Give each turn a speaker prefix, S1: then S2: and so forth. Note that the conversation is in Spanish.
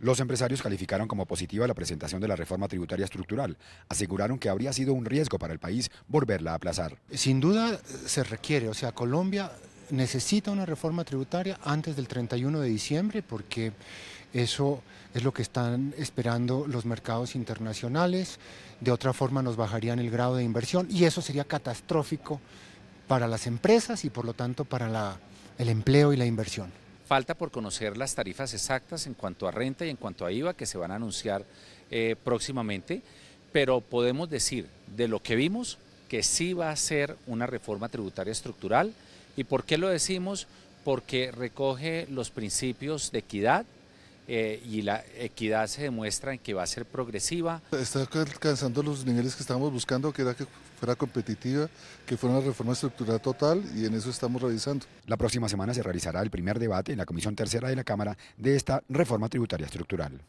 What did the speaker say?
S1: Los empresarios calificaron como positiva la presentación de la reforma tributaria estructural. Aseguraron que habría sido un riesgo para el país volverla a aplazar.
S2: Sin duda eh, se requiere, o sea, Colombia necesita una reforma tributaria antes del 31 de diciembre porque eso es lo que están esperando los mercados internacionales. De otra forma nos bajarían el grado de inversión y eso sería catastrófico para las empresas y por lo tanto para el empleo y la inversión.
S3: Falta por conocer las tarifas exactas en cuanto a renta y en cuanto a IVA que se van a anunciar eh, próximamente, pero podemos decir de lo que vimos que sí va a ser una reforma tributaria estructural. ¿Y por qué lo decimos? Porque recoge los principios de equidad, eh, y la equidad se demuestra en que va a ser progresiva.
S4: Está alcanzando los niveles que estábamos buscando, que era que fuera competitiva, que fuera una reforma estructural total y en eso estamos revisando. La próxima semana
S1: se realizará el primer debate en la Comisión Tercera de la Cámara de esta reforma tributaria estructural.